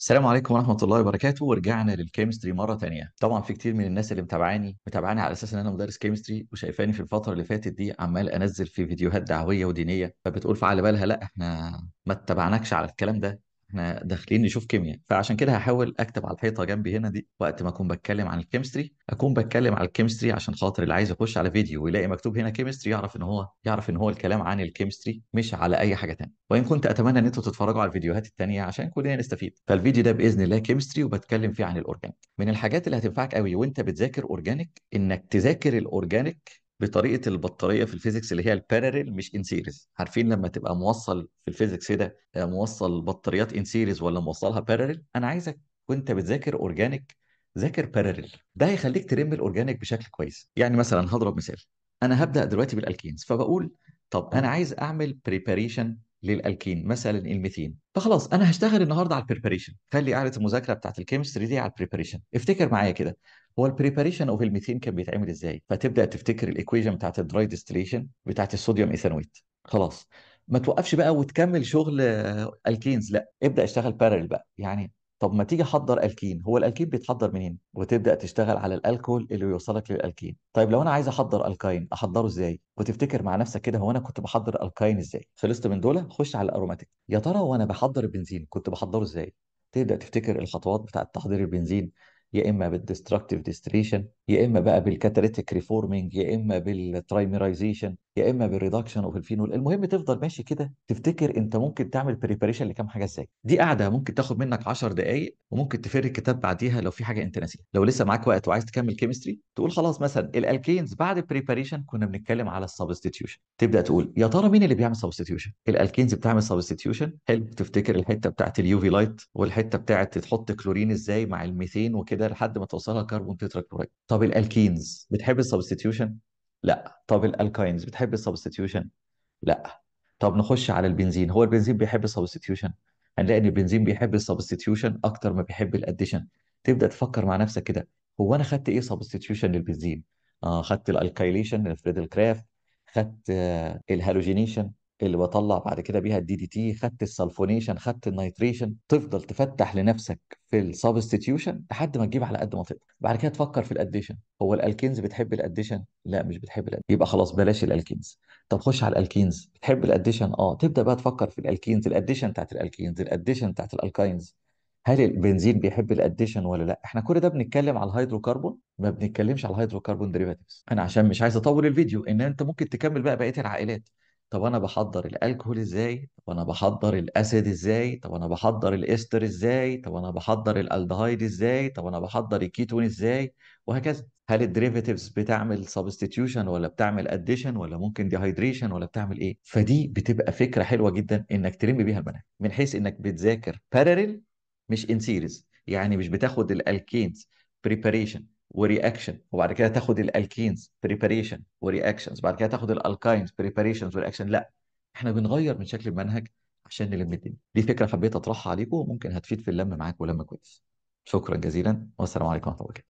السلام عليكم ورحمة الله وبركاته ورجعنا للكيمستري مرة تانية طبعا في كتير من الناس اللي متابعاني متابعاني على أساس إن أنا مدرس كيمستري وشايفاني في الفترة اللي فاتت دي عمال أنزل في فيديوهات دعوية ودينية فبتقول فعلى بالها لا إحنا ما اتبعناكش على الكلام ده احنا داخلين نشوف كيمياء فعشان كده هحاول اكتب على الحيطه جنبي هنا دي وقت ما اكون بتكلم عن الكيمستري اكون بتكلم على الكيمستري عشان خاطر اللي عايز يخش على فيديو ويلاقي مكتوب هنا كيمستري يعرف ان هو يعرف ان هو الكلام عن الكيمستري مش على اي حاجه ثانيه وان كنت اتمنى ان انتم تتفرجوا على الفيديوهات الثانيه عشان كلنا نستفيد فالفيديو ده باذن الله كيمستري وبتكلم فيه عن الاورجانيك من الحاجات اللي هتنفعك قوي وانت بتذاكر اورجانيك انك تذاكر الاورجانيك بطريقه البطاريه في الفيزيكس اللي هي البارلل مش ان سيريز عارفين لما تبقى موصل في الفيزيكس ده آه، موصل بطاريات ان سيريز ولا موصلها بارلل انا عايزك وانت بتذاكر اورجانيك ذاكر بارلل ده هيخليك ترم الاورجانيك بشكل كويس يعني مثلا هضرب مثال انا هبدا دلوقتي بالالكينز فبقول طب انا عايز اعمل بريباريشن للالكين مثلا الميثين فخلاص انا هشتغل النهارده على البريباريشن خلي قاعده المذاكره بتاعت الكيمستري دي على البريباريشن افتكر معايا كده هو البريباريشن اوف الميثين كان بيتعمل ازاي؟ فتبدا تفتكر الايكويجن بتاعت الدراي ديستليشن بتاعت الصوديوم ايثانويت خلاص ما توقفش بقى وتكمل شغل الكينز لا ابدا اشتغل بارل بقى يعني طب ما تيجي حضر الكين هو الالكين بيتحضر منين وتبدا تشتغل على الالكول اللي يوصلك للالكين طيب لو انا عايز احضر الكاين احضره ازاي وتفتكر مع نفسك كده هو انا كنت بحضر الكاين ازاي خلصت من دول خش على الاروماتيك يا ترى وانا بحضر البنزين كنت بحضره ازاي تبدا تفتكر الخطوات بتاعه تحضير البنزين يا اما بالديستركتيف ديستريشن يا اما بقى بالكاتاليتيك ريفورمينج يا اما بالترايمرايزيشن يا اما بالريدكشن اوف الفينول المهم تفضل ماشي كده تفتكر انت ممكن تعمل بريباريشن لكام حاجه ازاي دي قاعده ممكن تاخد منك 10 دقائق وممكن تفر الكتاب بعديها لو في حاجه انت ناسيها لو لسه معاك وقت وعايز تكمل كيمستري تقول خلاص مثلا الالكينز بعد البريباريشن كنا بنتكلم على السبستيتيوشن تبدا تقول يا ترى مين اللي بيعمل سبستيتيوشن الالكينز بتعمل سبستيتيوشن حلو تفتكر الحته بتاعت اليوفي لايت والحته بتاعت تحط كلورين ازاي مع الميثين وكده لحد ما توصلها كربون تترا طب الالكينز بتحب السبستيتيوشن لا طب الالكاينز بتحب السبستيوشن لا طب نخش على البنزين هو البنزين بيحب السبستيوشن هنلاقي ان البنزين بيحب السبستيوشن اكتر ما بيحب الاديشن تبدا تفكر مع نفسك كده هو انا خدت ايه سبستيوشن للبنزين اه خدت الالكايليشن الفريدل كرافت خدت آه، الهالوجينيشن اللي بطلع بعد كده بيها الدي دي تي خدت السلفونيشن خدت النيتريشن تفضل تفتّح لنفسك في الsubstitution لحد ما تجيب على قد ما تقدر، بعد كده تفكّر في الاديشن هو الالكينز بتحب الاديشن لأ مش بتحب الاديشن يبقى خلاص بلاش الالكينز طب خُش على الالكينز بتحب الaddition؟ آه، تبدأ بقى تفكّر في الalkanes، الاديشن بتاعة تفكر في الالكينز الاديشن بتاعت الالكينز الاديشن بتاعت الالكينز هل البنزين بيحب الاديشن ولا لأ؟ إحنا كل ده بنتكلّم على الهيدروكربون، ما بنتكلّمش على الهيدروكربون derivatives، الهيدروكربون ديريفاتيفز انا عشان مش عايز أطوّل الفيديو، ان أنت ممكن تكمّل بقى بقية العائلات. طب انا بحضر الالكهول ازاي طب انا بحضر الاسيد ازاي طب انا بحضر الاستر ازاي طب انا بحضر الالdehyde ازاي طب انا بحضر الكيتون ازاي وهكذا هل الديريفيتيفز بتعمل سبستيتيوشن ولا بتعمل اديشن ولا ممكن ديهايدريشن ولا بتعمل ايه فدي بتبقى فكره حلوه جدا انك تلم بيها المنهج من حيث انك بتذاكر بارلل مش ان سيريز يعني مش بتاخد الالكينز بريباريشن ورياكشن وبعد كده تاخد الالكينز بريباريشن ورياكشنز بعد كده تاخد الالكاينز بريباريشنز ورياكشن لا احنا بنغير من شكل المنهج عشان نلم الدنيا دي فكره حبيت اطرحها عليكم وممكن هتفيد في اللم معاك ولما كويس شكرا جزيلا والسلام عليكم ورحمه الله وبركاته